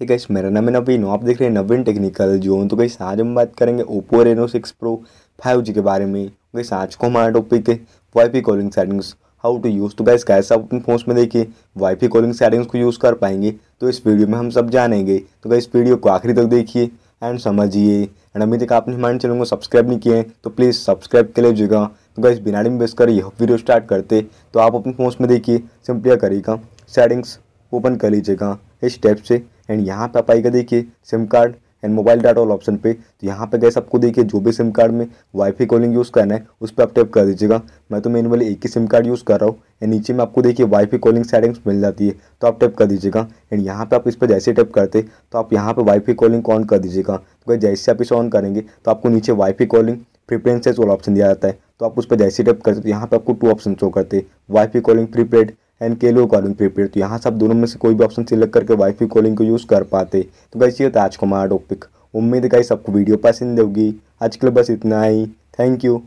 ठीक है मेरा नाम है नवीन आप देख रहे हैं नवीन टेक्निकल जोन तो कहीं आज हम बात करेंगे Oppo Reno six Pro five G के बारे में कहीं आज को हमारा टॉपिक है wifi calling settings how to use तो क्या कैसे आप अपने फोन में देखिए वाईफाई कॉलिंग सेटिंग्स को यूज़ कर पाएंगे तो इस वीडियो में हम सब जानेंगे तो इस वीडियो को आखिरी तक देखिए एंड समझिए एंड अभी तक आपने हमारे चैनल को सब्सक्राइब नहीं किए हैं तो प्लीज़ सब्सक्राइब कर लीजिएगा तो इस बिना डिम बेस कर यह वीडियो स्टार्ट करते तो आप अपने फोन में देखिए सिंपलिया करिएगा सेटिंग्स ओपन कर लीजिएगा इस टेप से एंड यहाँ पे आप आएगा देखिए SIM card and mobile data वाला ऑप्शन पे तो यहाँ पे गैस आपको देखिए जो भी सिम कार्ड में वाईफाई कॉलिंग यूज़ करना है उस पर आप टैप कर दीजिएगा मैं तो मेन वाले एक ही सिम कार्ड यूज़ कर रहा हूँ एंड नीचे में आपको देखिए वाईफाई कॉलिंग सेटिंग्स मिल जाती है तो आप टैप कर दीजिएगा एंड यहाँ पे आप इस पर जैसे टैप करते तो आप यहाँ पर वाईफाई कॉलिंग ऑन कर दीजिएगा तो जैसे आप इसे ऑन करेंगे तो आपको नीचे वाईफाई कॉलिंग प्रिफ्रेंसेज वाला ऑप्शन दिया जाता है तो आप उस पर जैसे टैप करते तो यहाँ पर आपको टू ऑप्शन शो करते वाईफाई कॉलिंग प्रीपेड एंड के लिए कॉलिंग प्रीपेड तो यहाँ से आप दोनों में से कोई भी ऑप्शन सिलेक्ट करके वाईफाई कॉलिंग को यूज़ कर पाते तो कैसे होता है आज का हमारा टॉपिक उम्मीद है कहीं सबको वीडियो पसंद होगी आज के लिए बस इतना ही थैंक यू